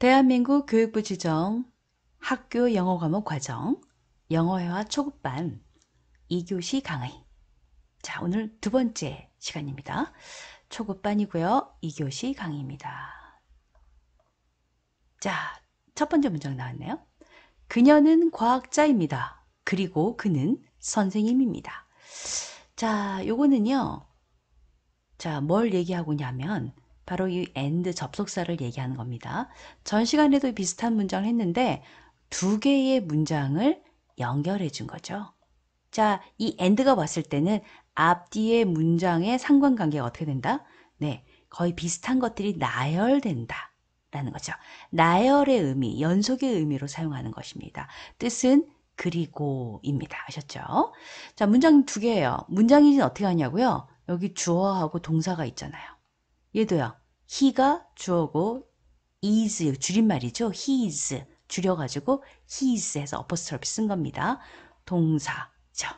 대한민국 교육부 지정 학교 영어 과목 과정 영어회화 초급반 2교시 강의 자 오늘 두 번째 시간입니다. 초급반이고요. 2교시 강의입니다. 자 첫 번째 문장 나왔네요. 그녀는 과학자입니다. 그리고 그는 선생님입니다. 자 요거는요. 자 뭘 얘기하고냐면 바로 이 and 접속사를 얘기하는 겁니다. 전 시간에도 비슷한 문장을 했는데 두 개의 문장을 연결해 준 거죠. 자, 이 and가 왔을 때는 앞뒤의 문장의 상관관계가 어떻게 된다? 네, 거의 비슷한 것들이 나열된다. 라는 거죠. 나열의 의미, 연속의 의미로 사용하는 것입니다. 뜻은 그리고입니다. 아셨죠? 자, 문장 두 개예요. 문장이 어떻게 하냐고요? 여기 주어하고 동사가 있잖아요. 얘도요. he가 주어고 is 줄임말이죠. his 줄여가지고 his 해서 어퍼스트럽 쓴 겁니다. 동사죠.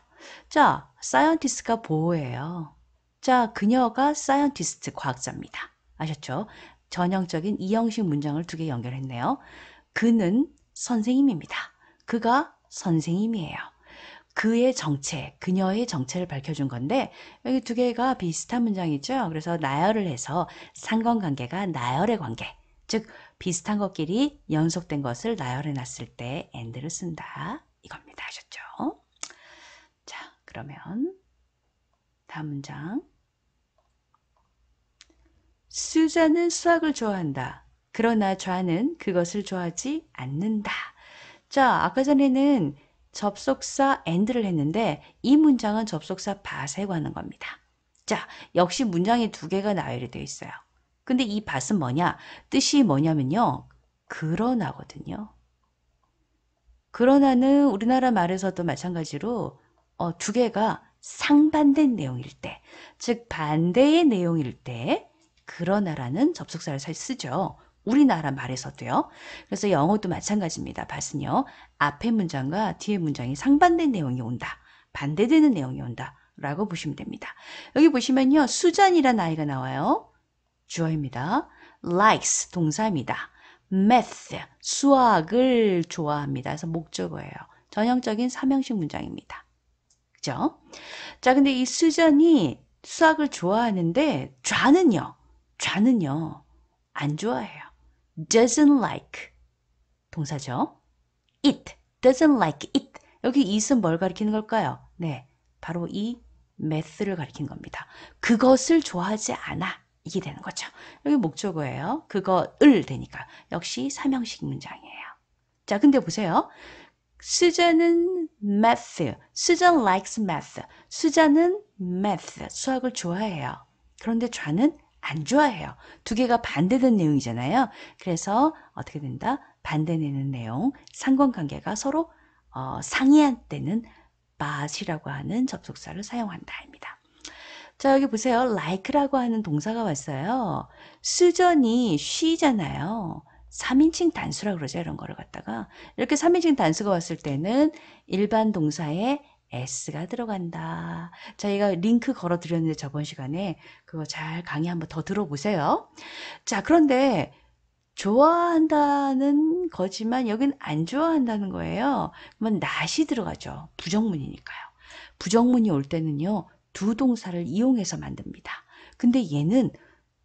자, scientist가 보호예요. 자, 그녀가 scientist 과학자입니다. 아셨죠? 전형적인 이형식 문장을 두 개 연결했네요. 그는 선생님입니다. 그가 선생님이에요. 그의 정체, 그녀의 정체를 밝혀준 건데 여기 두 개가 비슷한 문장이죠. 그래서 나열을 해서 상관관계가 나열의 관계, 즉 비슷한 것끼리 연속된 것을 나열해 놨을 때 e n d 를 쓴다 이겁니다. 아셨죠? 자, 그러면 다음 문장 수자는 수학을 좋아한다. 그러나 좌는 그것을 좋아하지 않는다. 자, 아까 전에는 접속사 and를 했는데 이 문장은 접속사 밭에 관한 겁니다. 자, 역시 문장이 두 개가 나열이 되어 있어요. 근데 이 밭은 뭐냐? 뜻이 뭐냐면요. 그러나거든요. 그러나는 우리나라 말에서도 마찬가지로 어, 두 개가 상반된 내용일 때, 즉 반대의 내용일 때 그러나라는 접속사를 쓰죠. 우리나라 말에서도요. 그래서 영어도 마찬가지입니다. 봤으요 앞의 문장과 뒤의 문장이 상반된 내용이 온다. 반대되는 내용이 온다. 라고 보시면 됩니다. 여기 보시면요. 수잔이라는 아이가 나와요. 주어입니다. likes 동사입니다. math 수학을 좋아합니다. 그래서 목적어예요. 전형적인 삼형식 문장입니다. 그죠? 자, 근데 이 수잔이 수학을 좋아하는데 좌는요. 좌는요. 안 좋아해요. doesn't like 동사죠. it doesn't like it 여기 it은 뭘 가리키는 걸까요? 네, 바로 이 매스를 가리킨 겁니다. 그것을 좋아하지 않아 이게 되는 거죠. 여기 목적어예요. 그거을 되니까 역시 삼형식 문장이에요. 자, 근데 보세요. 수자는 math. 수잔 likes math. 수자는 math. 수학을 좋아해요. 그런데 좌는 안 좋아해요. 두 개가 반대된 내용이잖아요. 그래서 어떻게 된다? 반대되는 내용, 상관관계가 서로 어, 상의한 때는 맛이라고 하는 접속사를 사용한다입니다. 자 여기 보세요. like라고 하는 동사가 왔어요. 수전이 쉬잖아요. 3인칭 단수라고 그러죠. 이런 거를 갖다가 이렇게 3인칭 단수가 왔을 때는 일반 동사에 S가 들어간다. 저희가 링크 걸어 드렸는데 저번 시간에 그거 잘 강의 한번 더 들어보세요. 자, 그런데 좋아한다는 거지만 여긴 안 좋아한다는 거예요. 그러면 n 이 들어가죠. 부정문이니까요. 부정문이 올 때는요. 두 동사를 이용해서 만듭니다. 근데 얘는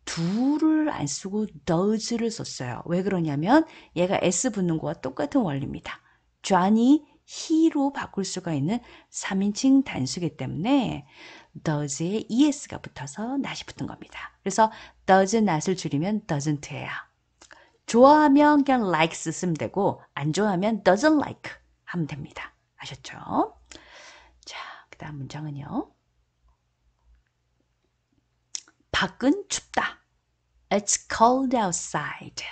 두를안 쓰고 does를 썼어요. 왜 그러냐면 얘가 s 붙는 거와 똑같은 원리입니다. Johnny he로 바꿀 수가 있는 3인칭 단수기 때문에 does에 es가 붙어서 not이 붙은 겁니다. 그래서 does not을 줄이면 doesn't예요. 좋아하면 그냥 likes 쓰면 되고 안 좋아하면 doesn't like 하면 됩니다. 아셨죠? 자, 그 다음 문장은요. 밖은 춥다. It's cold outside.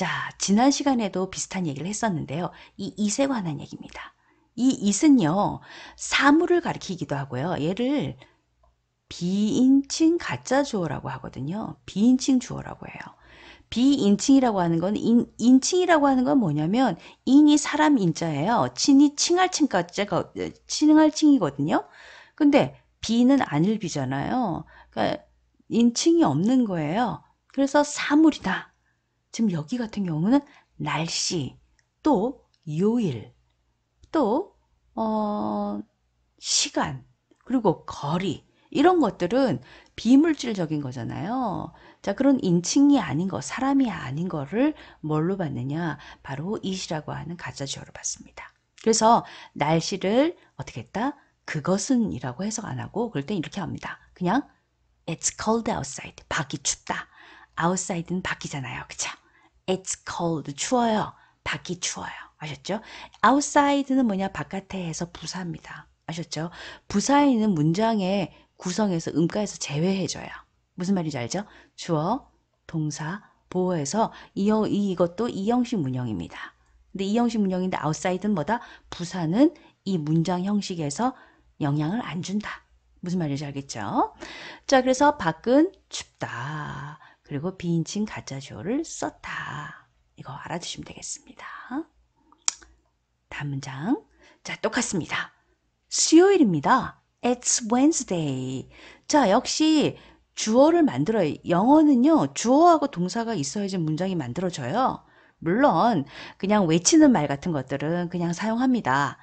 자, 지난 시간에도 비슷한 얘기를 했었는데요. 이 이세 관한 얘기입니다. 이 이은요, 사물을 가리키기도 하고요. 얘를 비인칭 가짜 주어라고 하거든요. 비인칭 주어라고 해요. 비인칭이라고 하는 건 인, 인칭이라고 하는 건 뭐냐면 인이 사람 인자예요. 친이 칭할 칭가짜가 어, 칭할 칭이거든요. 근데 비는 안을 비잖아요. 그러니까 인칭이 없는 거예요. 그래서 사물이다. 지금 여기 같은 경우는 날씨, 또 요일, 또 어, 시간, 그리고 거리 이런 것들은 비물질적인 거잖아요. 자, 그런 인칭이 아닌 거, 사람이 아닌 거를 뭘로 봤느냐? 바로 이시라고 하는 가짜주어로 봤습니다. 그래서 날씨를 어떻게 했다? 그것은 이라고 해석 안 하고 그럴 땐 이렇게 합니다. 그냥 It's cold outside. 밖이 춥다. outside는 밖이잖아요. 그쵸? It's cold. 추워요. 밖이 추워요. 아셨죠? outside는 뭐냐? 바깥에에서 부사입니다. 아셨죠? 부사에는 문장의 구성에서 음가에서 제외해줘요. 무슨 말인지 알죠? 주어, 동사, 보호에서 이어, 이것도 이형식 문형입니다. 근데 이형식 문형인데 outside는 뭐다? 부사는 이 문장 형식에서 영향을 안 준다. 무슨 말인지 알겠죠? 자, 그래서 밖은 춥다. 그리고 비인칭 가짜주어를 썼다. 이거 알아두시면 되겠습니다. 다음 문장. 자, 똑같습니다. 수요일입니다. It's Wednesday. 자, 역시 주어를 만들어요. 영어는요, 주어하고 동사가 있어야지 문장이 만들어져요. 물론 그냥 외치는 말 같은 것들은 그냥 사용합니다.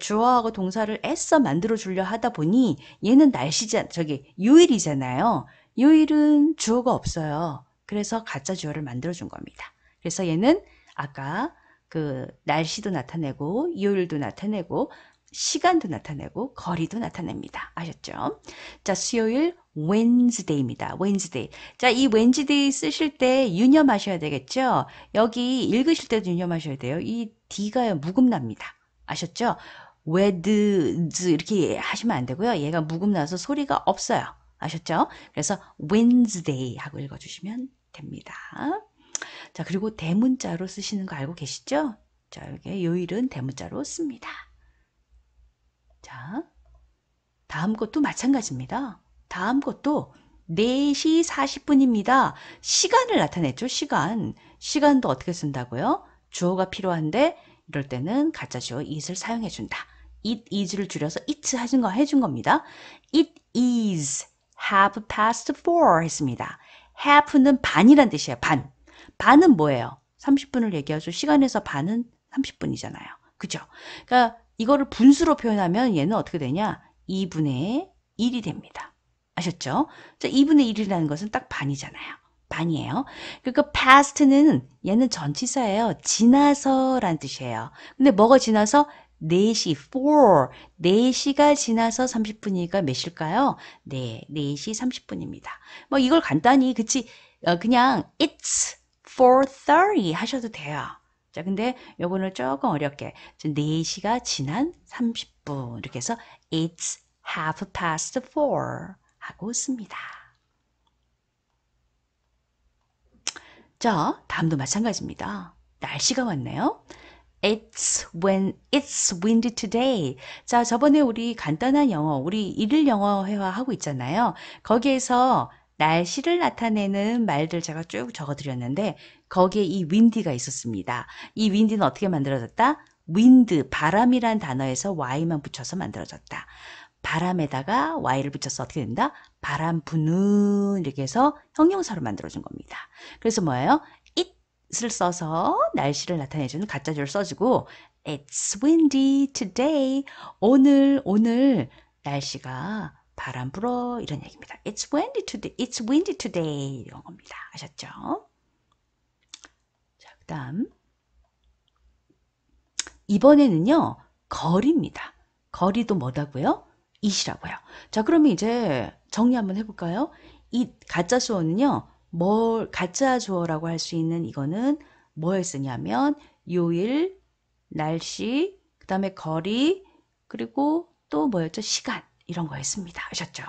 주어하고 동사를 애써 만들어 주려 하다 보니 얘는 날씨 저기 요일이잖아요. 요일은 주어가 없어요. 그래서 가짜 주어를 만들어 준 겁니다. 그래서 얘는 아까 그 날씨도 나타내고 요일도 나타내고 시간도 나타내고 거리도 나타냅니다. 아셨죠? 자, 수요일 웬즈데이입니다. 웬즈데이. 자, 이 웬즈데이 쓰실 때 유념하셔야 되겠죠? 여기 읽으실 때도 유념하셔야 돼요. 이 D가 무금납니다. 아셨죠? 웨드즈 이렇게 하시면 안 되고요. 얘가 무금나서 소리가 없어요. 아셨죠? 그래서 Wednesday 하고 읽어주시면 됩니다. 자, 그리고 대문자로 쓰시는 거 알고 계시죠? 자, 여기 요일은 대문자로 씁니다. 자, 다음 것도 마찬가지입니다. 다음 것도 4시 40분입니다. 시간을 나타냈죠, 시간. 시간도 어떻게 쓴다고요? 주어가 필요한데 이럴 때는 가짜 주어 it을 사용해준다. it is를 줄여서 it 하신 거 해준 겁니다. it is have past four 했습니다. have는 반이란 뜻이에요. 반. 반은 뭐예요? 30분을 얘기하죠. 시간에서 반은 30분이잖아요. 그죠? 그러니까 이거를 분수로 표현하면 얘는 어떻게 되냐? 2분의 1이 됩니다. 아셨죠? 자, 2분의 1이라는 것은 딱 반이잖아요. 반이에요. 그러니까 past는 얘는 전치사예요. 지나서란 뜻이에요. 근데 뭐가 지나서? 4시, 4. 4시가 지나서 30분이니까 몇일까요? 네, 4시 30분입니다. 뭐 이걸 간단히 그치 어, 그냥 it's 4.30 하셔도 돼요. 자, 근데 요거는 조금 어렵게 4시가 지난 30분 이렇게 해서 it's half past 4 하고 씁니다. 자, 다음도 마찬가지입니다. 날씨가 왔네요. It's when it's windy today. 자, 저번에 우리 간단한 영어, 우리 일일 영어 회화 하고 있잖아요. 거기에서 날씨를 나타내는 말들 제가 쭉 적어드렸는데 거기에 이 w i n d y 가 있었습니다. 이 w i n d y 는 어떻게 만들어졌다? wind, 바람이란 단어에서 y만 붙여서 만들어졌다. 바람에다가 y를 붙여서 어떻게 된다? 바람 부는 이렇게 해서 형용사로 만들어진 겁니다. 그래서 뭐예요? 을 써서 날씨를 나타내주는 가짜줄을 써주고 It's windy today. 오늘 오늘 날씨가 바람 불어 이런 얘기입니다. It's windy today. It's windy today 이런 겁니다. 아셨죠? 자, 그다음 이번에는요 거리입니다. 거리도 뭐다고요? it이라고요. 자, 그러면 이제 정리 한번 해볼까요? 이 가짜 수어는요 뭘 가짜 주어라고 할 수 있는 이거는 뭐에 쓰냐면 요일, 날씨, 그 다음에 거리, 그리고 또 뭐였죠? 시간 이런 거였습니다. 아셨죠?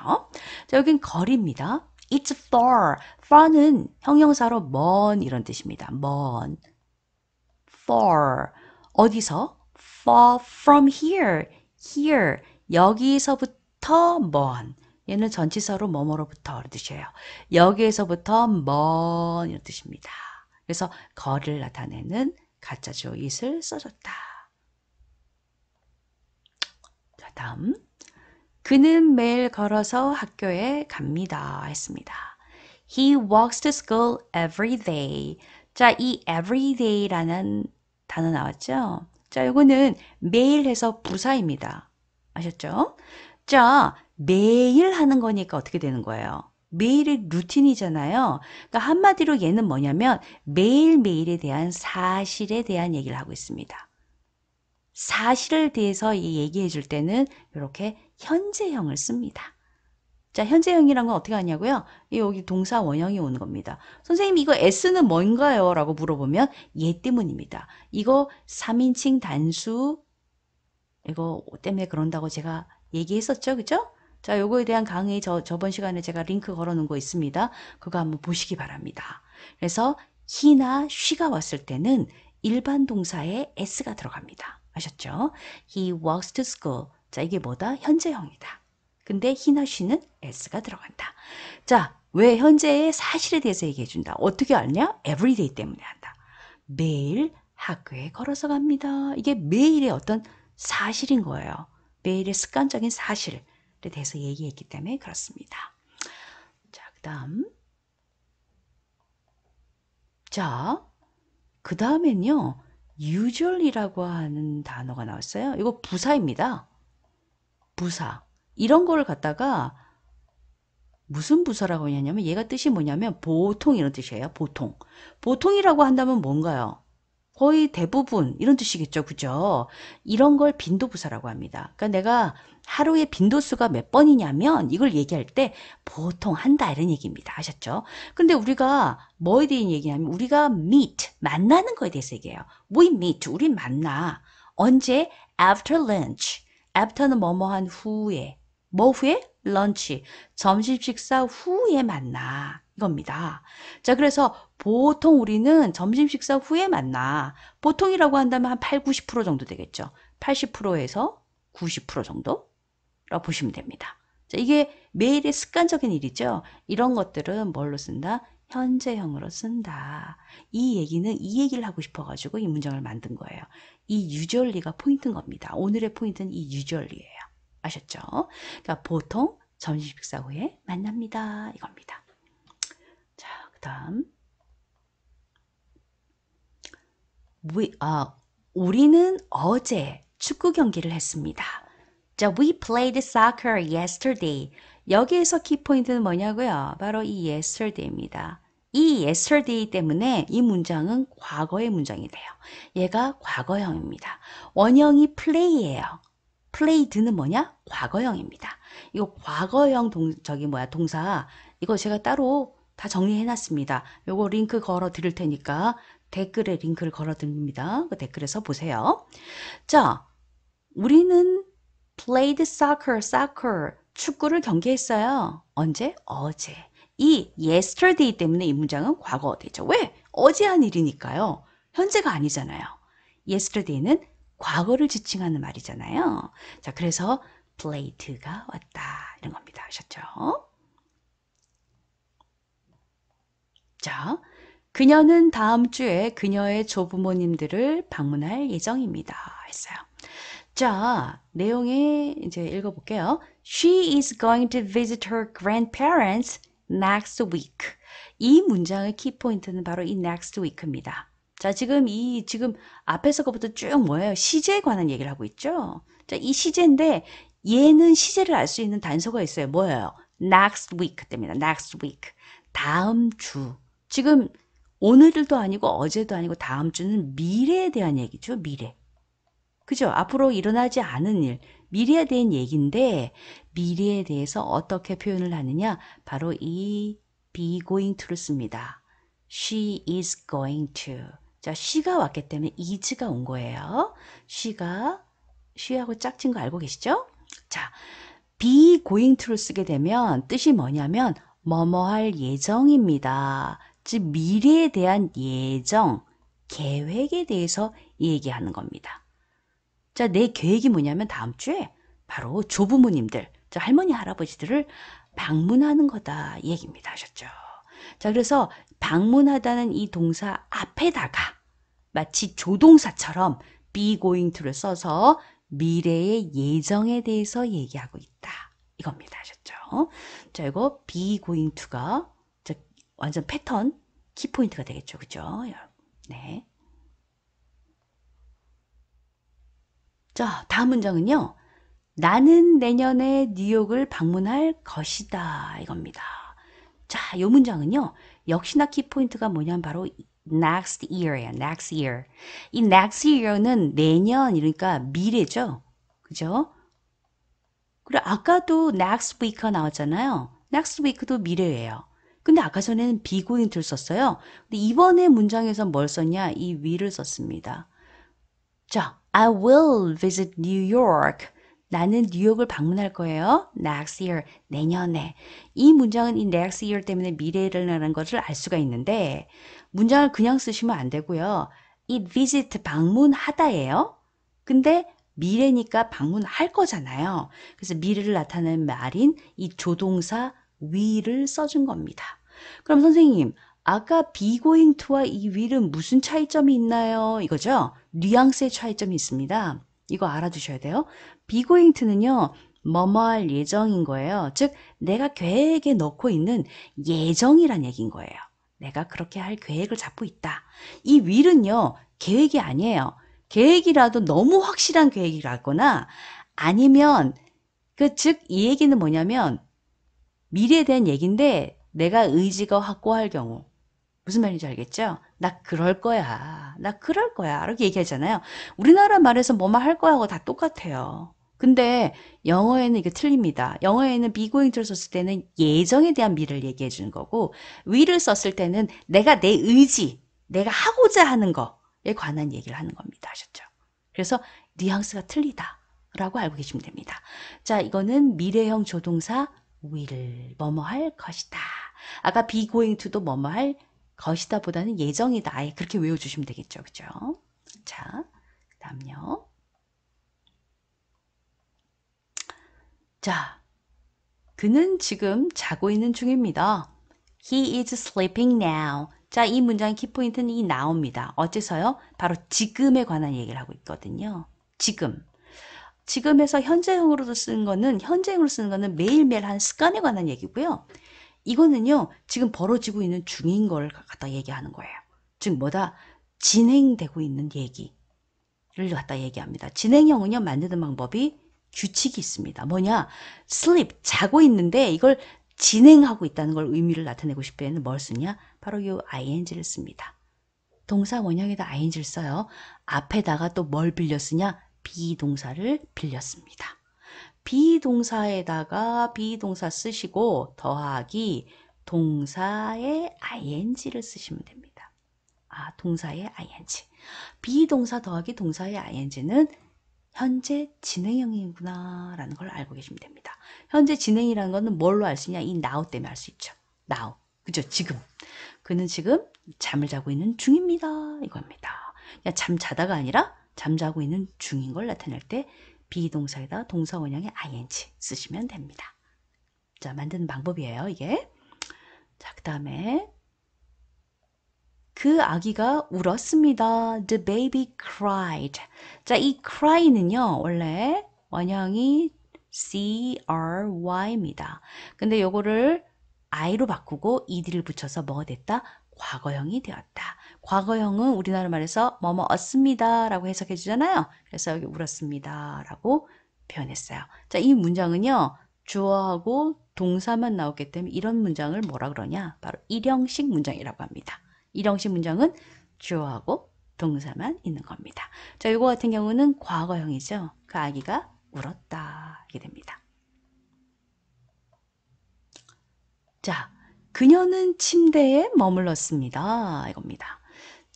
자, 여긴 거리입니다. It's far. far는 형용사로 먼 이런 뜻입니다. 먼. far. 어디서? far from here. here. 여기서부터 먼. 얘는 전치사로 뭐뭐로부터 이런 뜻이에요. 여기에서부터 먼 뭐 이런 뜻입니다. 그래서 거를 나타내는 가짜조 이슬 써줬다. 자 다음 그는 매일 걸어서 학교에 갑니다 했습니다. He walks to school every day. 자, 이 everyday라는 단어 나왔죠? 자, 요거는 매일 해서 부사입니다. 아셨죠? 각자 매일 하는 거니까 어떻게 되는 거예요? 매일의 루틴이잖아요. 그러니까 한마디로 얘는 뭐냐면 매일매일에 대한 사실에 대한 얘기를 하고 있습니다. 사실에 대해서 얘기해 줄 때는 이렇게 현재형을 씁니다. 자, 현재형이란 건 어떻게 하냐고요? 여기 동사 원형이 오는 겁니다. 선생님, 이거 S는 뭔가요? 라고 물어보면 얘 때문입니다. 이거 3인칭 단수, 이거 때문에 그런다고 제가 얘기했었죠. 그죠? 자, 요거에 대한 강의 저, 저번 시간에 제가 링크 걸어 놓은 거 있습니다. 그거 한번 보시기 바랍니다. 그래서 he나 she가 왔을 때는 일반 동사에 s가 들어갑니다. 아셨죠? He walks to school. 자, 이게 뭐다? 현재형이다. 근데 he나 she는 s가 들어간다. 자, 왜 현재의 사실에 대해서 얘기해 준다. 어떻게 알냐? everyday 때문에 한다. 매일 학교에 걸어서 갑니다. 이게 매일의 어떤 사실인 거예요. 매일의 습관적인 사실에 대해서 얘기했기 때문에 그렇습니다. 자, 그 다음. 자, 그 다음엔요. usual이라고 하는 단어가 나왔어요. 이거 부사입니다. 부사. 이런 거를 갖다가 무슨 부사라고 하냐면 얘가 뜻이 뭐냐면 보통 이런 뜻이에요. 보통. 보통이라고 한다면 뭔가요? 거의 대부분 이런 뜻이겠죠. 그죠? 이런 걸 빈도부사라고 합니다. 그러니까 내가 하루의 빈도수가 몇 번이냐면 이걸 얘기할 때 보통 한다 이런 얘기입니다. 아셨죠? 근데 우리가 뭐에 대한 얘기냐면 우리가 meet, 만나는 거에 대해서 얘기해요. We meet, 우리 만나. 언제? After lunch. After는 뭐뭐한 후에. 뭐 후에? lunch. 점심 식사 후에 만나. 이겁니다. 자, 그래서 보통 우리는 점심 식사 후에 만나. 보통이라고 한다면 한 8, 90% 정도 되겠죠. 80%에서 90% 정도라고 보시면 됩니다. 자, 이게 매일의 습관적인 일이죠. 이런 것들은 뭘로 쓴다? 현재형으로 쓴다. 이 얘기는 이 얘기를 하고 싶어가지고 이 문장을 만든 거예요. 이 유절리가 포인트인 겁니다. 오늘의 포인트는 이 유절리예요. 아셨죠? 그러니까 보통 점심 식사 후에 만납니다. 이겁니다. 자, 그 다음. We, 어, 우리는 어제 축구 경기를 했습니다. 자, we played soccer yesterday. 여기에서 키포인트는 뭐냐고요? 바로 이 yesterday입니다. 이 yesterday 때문에 이 문장은 과거의 문장이 돼요. 얘가 과거형입니다. 원형이 play예요. played는 뭐냐? 과거형입니다. 이거 과거형 동, 저기 뭐야, 동사. 이거 제가 따로 다 정리해놨습니다. 요거 링크 걸어 드릴 테니까 댓글에 링크를 걸어 드립니다. 그 댓글에서 보세요. 자, 우리는 played soccer, soccer, 축구를 경기했어요. 언제? 어제. 이 yesterday 때문에 이 문장은 과거되죠. 왜? 어제 한 일이니까요. 현재가 아니잖아요. yesterday는 과거를 지칭하는 말이잖아요. 자, 그래서 played가 왔다. 이런 겁니다. 아셨죠? 자, 그녀는 다음 주에 그녀의 조부모님들을 방문할 예정입니다. 했어요. 자, 내용이 이제 읽어볼게요. She is going to visit her grandparents next week. 이 문장의 키포인트는 바로 이 next week입니다. 자, 지금 이, 지금 앞에서 것부터 쭉 뭐예요? 시제에 관한 얘기를 하고 있죠? 자, 이 시제인데, 얘는 시제를 알 수 있는 단서가 있어요. 뭐예요? next week 됩니다. next week. 다음 주. 지금 오늘도 아니고 어제도 아니고 다음 주는 미래에 대한 얘기죠. 미래. 그죠? 앞으로 일어나지 않은 일, 미래에 대한 얘기인데 미래에 대해서 어떻게 표현을 하느냐? 바로 이 be going to를 씁니다. She is going to. 자, she가 왔기 때문에 is가 온 거예요. she가 she하고 짝진 거 알고 계시죠? 자, be going to를 쓰게 되면 뜻이 뭐냐면 뭐뭐 할 예정입니다. 즉 미래에 대한 예정, 계획에 대해서 얘기하는 겁니다. 자, 내 계획이 뭐냐면 다음 주에 바로 조부모님들, 자, 할머니, 할아버지들을 방문하는 거다 얘기입니다 하셨죠. 자, 그래서 방문하다는 이 동사 앞에다가 마치 조동사처럼 be going to를 써서 미래의 예정에 대해서 얘기하고 있다. 이겁니다. 하셨죠? 자, 이거 be going to가 완전 패턴 키포인트가 되겠죠. 그죠? 네. 자, 다음 문장은요. 나는 내년에 뉴욕을 방문할 것이다. 이겁니다. 자, 이 문장은요. 역시나 키포인트가 뭐냐면 바로 next year야. next year. 이 next year는 내년 이러니까 미래죠. 그죠? 그리고 아까도 next week 나왔잖아요. next week도 미래예요. 근데 아까 전에는 be going to를 썼어요. 근데 이번에 문장에서 뭘 썼냐? 이 will을 썼습니다. 자, I will visit New York. 나는 뉴욕을 방문할 거예요. next year, 내년에. 이 문장은 이 next year 때문에 미래라는 를 것을 알 수가 있는데 문장을 그냥 쓰시면 안 되고요. 이 visit 방문하다예요. 근데 미래니까 방문할 거잖아요. 그래서 미래를 나타내는 말인 이 조동사 위를 써준 겁니다. 그럼 선생님 아까 be going to와 이 will은 무슨 차이점이 있나요? 이거죠? 뉘앙스의 차이점이 있습니다. 이거 알아두셔야 돼요. be going to는요. 뭐뭐 할 예정인 거예요. 즉 내가 계획에 넣고 있는 예정이란 얘기인 거예요. 내가 그렇게 할 계획을 잡고 있다. 이 will은요. 계획이 아니에요. 계획이라도 너무 확실한 계획이라거나 아니면 그 즉 이 얘기는 뭐냐면 미래에 대한 얘기인데 내가 의지가 확고할 경우 무슨 말인지 알겠죠? 나 그럴 거야. 나 그럴 거야. 이렇게 얘기하잖아요. 우리나라 말에서 뭐만 할 거야 하고 다 똑같아요. 근데 영어에는 이게 틀립니다. 영어에는 비고잉를 썼을 때는 예정에 대한 미를 얘기해 주는 거고 위를 썼을 때는 내가 내 의지, 내가 하고자 하는 거에 관한 얘기를 하는 겁니다. 아셨죠? 그래서 뉘앙스가 틀리다. 라고 알고 계시면 됩니다. 자, 이거는 미래형 조동사 will 뭐뭐 할 것이다. 아까 be going to도 뭐뭐 할 것이다 보다는 예정이다. 아예 그렇게 외워주시면 되겠죠. 그죠? 자, 다음요. 자, 그는 지금 자고 있는 중입니다. He is sleeping now. 자, 이 문장의 키포인트는 이 나옵니다. 어째서요? 바로 지금에 관한 얘기를 하고 있거든요. 지금. 지금에서 현재형으로도 쓰는 거는 현재형으로 쓰는 거는 매일매일 한 습관에 관한 얘기고요. 이거는요. 지금 벌어지고 있는 중인 걸 갖다 얘기하는 거예요. 즉 뭐다? 진행되고 있는 얘기를 갖다 얘기합니다. 진행형은요. 만드는 방법이 규칙이 있습니다. 뭐냐? sleep, 자고 있는데 이걸 진행하고 있다는 걸 의미를 나타내고 싶을 때는 뭘 쓰냐? 바로 이 ing를 씁니다. 동사 원형에다 ing를 써요. 앞에다가 또 뭘 빌려 쓰냐? 비동사를 빌렸습니다. 비동사에다가 비동사 쓰시고 더하기 동사의 ing를 쓰시면 됩니다. 아, 동사의 ing. 비동사 더하기 동사의 ing는 현재 진행형이구나 라는 걸 알고 계시면 됩니다. 현재 진행이라는 것은 뭘로 알 수 있냐? 이 now 때문에 알 수 있죠. now. 그죠? 지금. 그는 지금 잠을 자고 있는 중입니다. 이겁니다. 그냥 잠 자다가 아니라 잠자고 있는 중인 걸 나타낼 때 비동사에다 동사 원형의 ing 쓰시면 됩니다. 자, 만드는 방법이에요, 이게. 자, 그다음에 그 아기가 울었습니다. The baby cried. 자, 이 cry는요, 원래 원형이 CRY입니다. 근데 요거를 I로 바꾸고 ED를 붙여서 뭐가 됐다? 과거형이 되었다. 과거형은 우리나라 말에서 뭐뭐 얻습니다 라고 해석해 주잖아요. 그래서 여기 울었습니다 라고 표현했어요. 자, 이 문장은요. 주어하고 동사만 나왔기 때문에 이런 문장을 뭐라 그러냐? 바로 일형식 문장이라고 합니다. 일형식 문장은 주어하고 동사만 있는 겁니다. 자, 이거 같은 경우는 과거형이죠. 그 아기가 울었다. 이게 됩니다. 자, 그녀는 침대에 머물렀습니다. 이겁니다.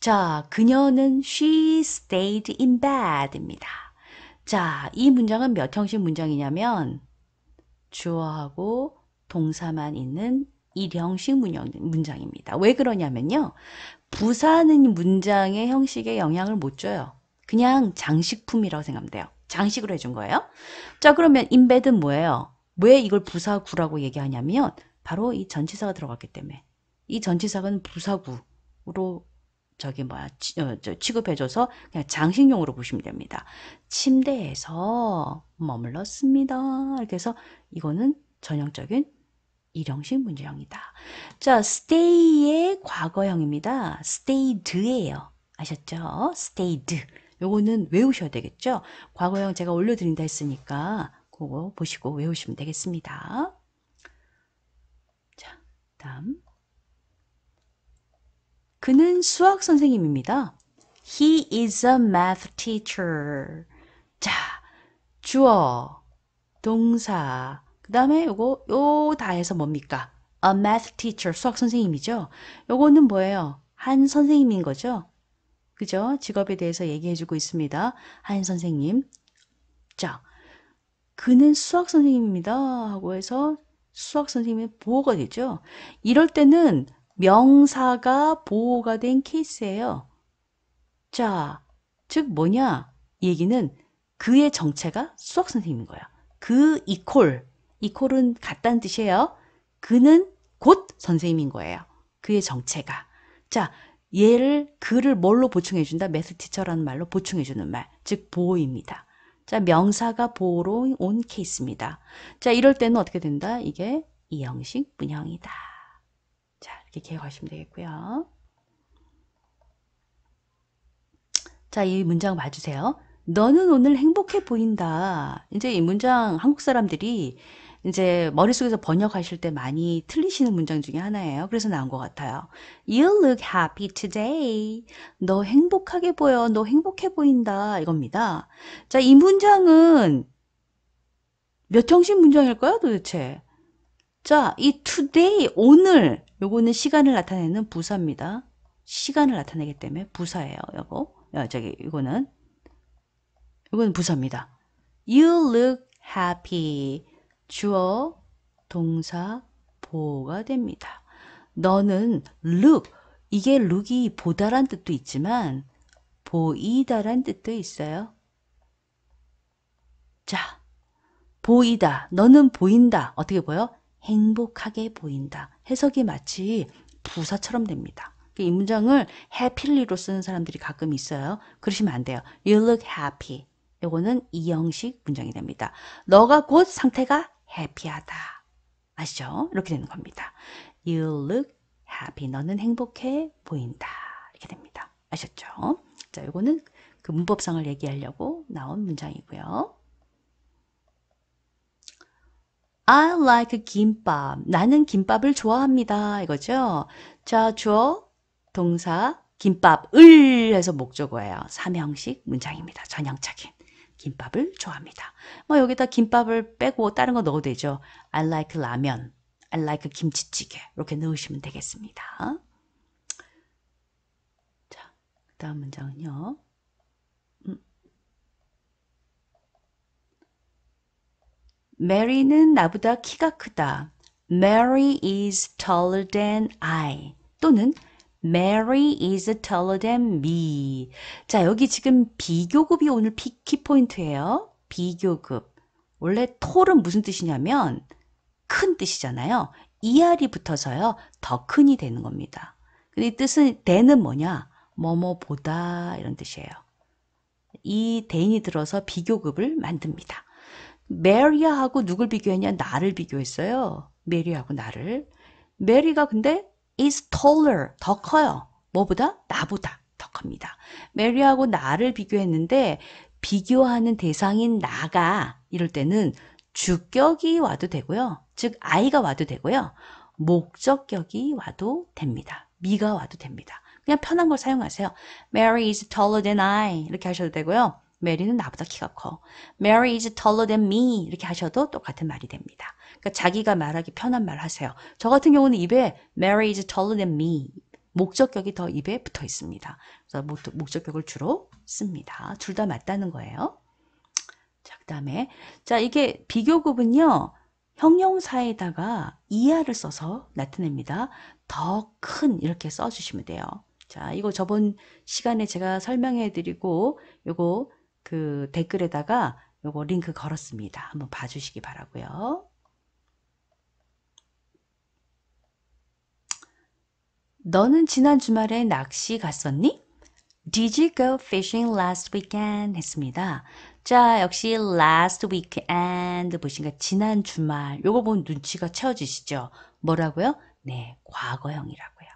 자, 그녀는 she stayed in bed입니다. 자, 이 문장은 몇 형식 문장이냐면 주어하고 동사만 있는 일형식 문장입니다. 왜 그러냐면요. 부사는 문장의 형식에 영향을 못 줘요. 그냥 장식품이라고 생각하면 돼요. 장식으로 해준 거예요. 자, 그러면 인베드는 뭐예요? 왜 이걸 부사구라고 얘기하냐면 바로 이 전치사가 들어갔기 때문에 이 전치사는 부사구로 저기 뭐야 치, 어, 취급해줘서 그냥 장식용으로 보시면 됩니다. 침대에서 머물렀습니다. 이렇게 해서 이거는 전형적인 일형식 문제형이다. 자, stay의 과거형입니다. stayed예요. 아셨죠? stayed. 요거는 외우셔야 되겠죠? 과거형 제가 올려드린다 했으니까 그거 보시고 외우시면 되겠습니다. 자, 다음. 그는 수학 선생님입니다. He is a math teacher. 자, 주어, 동사, 그 다음에 요거, 요 다 해서 뭡니까? A math teacher, 수학 선생님이죠. 요거는 뭐예요? 한 선생님인 거죠. 그죠? 직업에 대해서 얘기해주고 있습니다. 한 선생님. 자, 그는 수학 선생님입니다. 하고 해서 수학 선생님의 보호가 되죠. 이럴 때는 명사가 보호가 된 케이스예요. 자, 즉 뭐냐? 얘기는 그의 정체가 수학 선생님인 거예요. 그 이콜, 이콜은 같다는 뜻이에요. 그는 곧 선생님인 거예요. 그의 정체가. 자, 얘를 그를 뭘로 보충해 준다? 매스 티처라는 말로 보충해 주는 말. 즉 보호입니다. 자, 명사가 보호로 온 케이스입니다. 자, 이럴 때는 어떻게 된다? 이게 이형식 문형이다. 이렇게 기억하시면 되겠고요. 자, 이 문장 봐주세요. 너는 오늘 행복해 보인다. 이제 이 문장 한국 사람들이 이제 머릿속에서 번역하실 때 많이 틀리시는 문장 중에 하나예요. 그래서 나온 것 같아요. You look happy today. 너 행복하게 보여. 너 행복해 보인다. 이겁니다. 자, 이 문장은 몇 형식 문장일까요 도대체? 자, 이 today, 오늘, 요거는 시간을 나타내는 부사입니다. 시간을 나타내기 때문에 부사예요. 요거. 저기 이거는 이건 부사입니다. You look happy. 주어 동사 보가 됩니다. 너는 look 이게 look이 보다란 뜻도 있지만 보이다란 뜻도 있어요. 자, 보이다. 너는 보인다. 어떻게 보여? 행복하게 보인다. 해석이 마치 부사처럼 됩니다. 이 문장을 happy로 쓰는 사람들이 가끔 있어요. 그러시면 안 돼요. You look happy. 요거는 이형식 문장이 됩니다. 너가 곧 상태가 happy하다. 아시죠? 이렇게 되는 겁니다. You look happy. 너는 행복해 보인다. 이렇게 됩니다. 아셨죠? 자, 이거는그 문법상을 얘기하려고 나온 문장이고요. I like 김밥. 나는 김밥을 좋아합니다. 이거죠. 자, 주어, 동사, 김밥을 해서 목적어예요. 삼형식 문장입니다. 전형적인. 김밥을 좋아합니다. 뭐 여기다 김밥을 빼고 다른 거 넣어도 되죠. I like 라면, I like 김치찌개 이렇게 넣으시면 되겠습니다. 자, 그 다음 문장은요. 메리는 나보다 키가 크다. Mary is taller than I. 또는 Mary is taller than me. 자, 여기 지금 비교급이 오늘 키포인트예요. 비교급. 원래 톨은 무슨 뜻이냐면 큰 뜻이잖아요. 이알이 붙어서요. 더 큰이 되는 겁니다. 근데 이 뜻은 대는 뭐냐? 뭐뭐보다 이런 뜻이에요. 이 대인이 들어서 비교급을 만듭니다. 메리아하고 누굴 비교했냐? 나를 비교했어요. 메리하고 나를. 메리가 근데 is taller, 더 커요. 뭐보다? 나보다 더 큽니다. 메리하고 나를 비교했는데 비교하는 대상인 나가 이럴 때는 주격이 와도 되고요. 즉 아이가 와도 되고요. 목적격이 와도 됩니다. 미가 와도 됩니다. 그냥 편한 걸 사용하세요. Mary is taller than I 이렇게 하셔도 되고요. 메리는 나보다 키가 커. Mary is taller than me. 이렇게 하셔도 똑같은 말이 됩니다. 그러니까 자기가 말하기 편한 말 하세요. 저 같은 경우는 입에 Mary is taller than me. 목적격이 더 입에 붙어 있습니다. 그래서 목적격을 주로 씁니다. 둘 다 맞다는 거예요. 자, 그 다음에 자 이게 비교급은요. 형용사에다가 이하를 써서 나타냅니다. 더 큰 이렇게 써주시면 돼요. 자, 이거 저번 시간에 제가 설명해 드리고 이거 그 댓글에다가 요거 링크 걸었습니다. 한번 봐주시기 바라고요. 너는 지난 주말에 낚시 갔었니? Did you go fishing last weekend? 했습니다. 자, 역시 last weekend 보시니까 지난 주말 요거 본 눈치가 채워지시죠? 뭐라고요? 네, 과거형이라고요.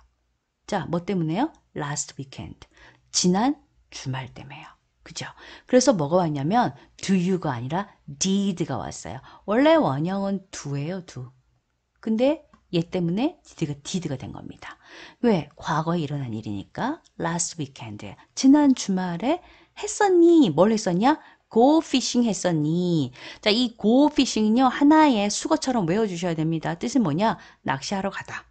자, 뭐 때문에요? last weekend. 지난 주말 때문에요. 그죠? 그래서 뭐가 왔냐면 do you가 아니라 did가 왔어요. 원래 원형은 do예요, do. 근데 얘 때문에 did가 did가 된 겁니다. 왜? 과거에 일어난 일이니까 last weekend, 지난 주말에 했었니? 뭘 했었냐? go fishing 했었니? 자, 이 go fishing은요, 하나의 수거처럼 외워주셔야 됩니다. 뜻은 뭐냐? 낚시하러 가다.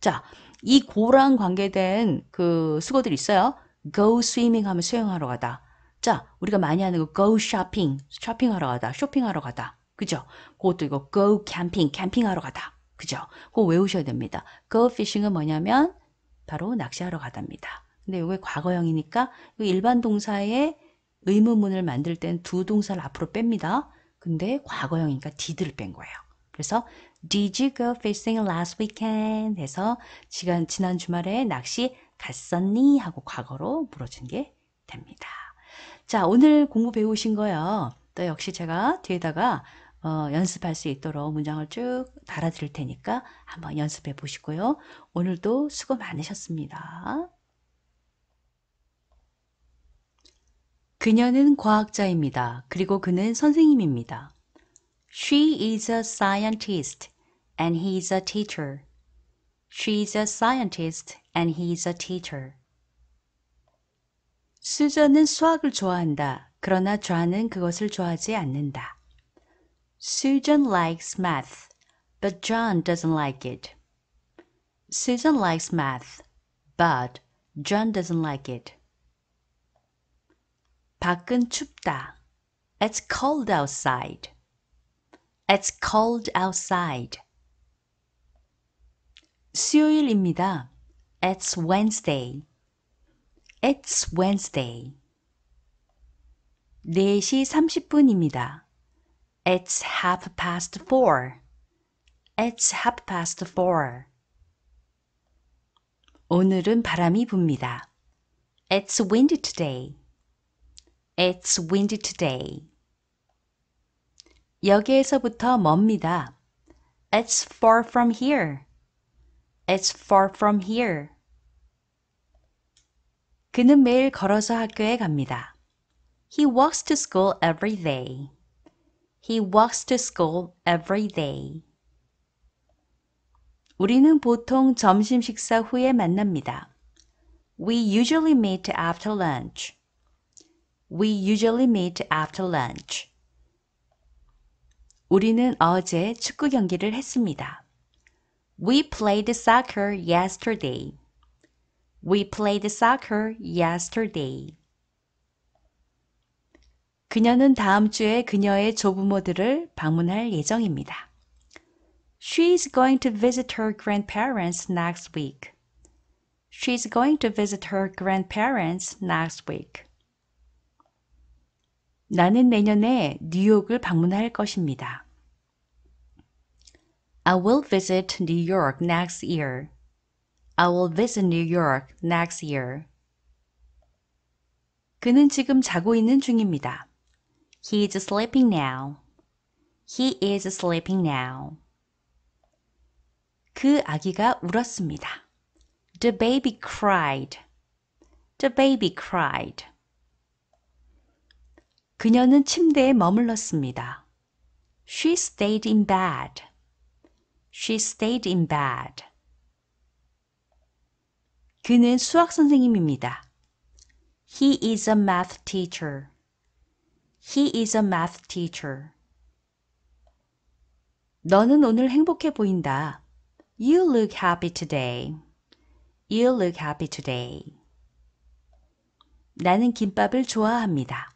자, 이고랑 관계된 그 수거들이 있어요. go swimming 하면 수영하러 가다. 자, 우리가 많이 하는 거 그 go shopping, 쇼핑하러 가다, 쇼핑하러 가다. 그죠? 그것도 이거 go camping, 캠핑하러 가다. 그죠? 그거 외우셔야 됩니다. go fishing은 뭐냐면 바로 낚시하러 가답니다. 근데 이게 과거형이니까 일반 동사의 의문문을 만들 땐 두 동사를 앞으로 뺍니다. 근데 과거형이니까 did를 뺀 거예요. 그래서 Did you go fishing last weekend? 해서 지난, 지난 주말에 낚시 갔었니? 하고 과거로 물어준 게 됩니다. 자, 오늘 공부 배우신 거요. 또 역시 제가 뒤에다가 어, 연습할 수 있도록 문장을 쭉 달아드릴 테니까 한번 연습해 보시고요. 오늘도 수고 많으셨습니다. 그녀는 과학자입니다. 그리고 그는 선생님입니다. She is a scientist and he is a teacher. She is a scientist and he is a teacher. 수저는 수학을 좋아한다. 그러나 좌는 그것을 좋아하지 않는다. Susan likes math, but John doesn't like it. Susan likes math, but John doesn't like it. 밖은 춥다. It's cold outside. It's cold outside. 수요일입니다. It's Wednesday. It's Wednesday. 4시 30분입니다. It's half past four. It's half past four. 오늘은 바람이 붑니다. It's windy today. It's windy today. 여기에서부터 멉니다. It's far from here. It's far from here. 그는 매일 걸어서 학교에 갑니다. He walks to school every day. He walks to school every day. 우리는 보통 점심 식사 후에 만납니다. We usually meet after lunch. We usually meet after lunch. 우리는 어제 축구 경기를 했습니다. We played soccer yesterday. We played soccer yesterday. 그녀는 다음 주에 그녀의 조부모들을 방문할 예정입니다. going to visit her grandparents next week. is going to visit her grandparents next week. 나는 내년에 뉴욕을 방문할 것입니다. I will visit New York next year. I will visit New York next year. 그는 지금 자고 있는 중입니다. He is sleeping now. He is sleeping now. 그 아기가 울었습니다. The baby cried. The baby cried. 그녀는 침대에 머물렀습니다. She stayed in bed. She stayed in bed. 그는 수학 선생님입니다. He is a math teacher. He is a math teacher. 너는 오늘 행복해 보인다. You look happy today. You look happy today. 나는 김밥을 좋아합니다.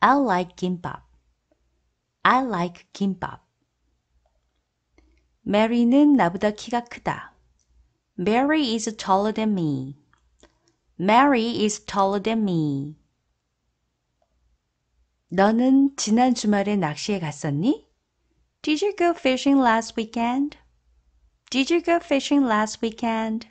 I like 김밥. I like 김밥. 메리는 나보다 키가 크다. Mary is taller than me. Mary is taller than me. 너는 지난 주말에 낚시에 갔었니? Did you go fishing last weekend? Did you go fishing last weekend?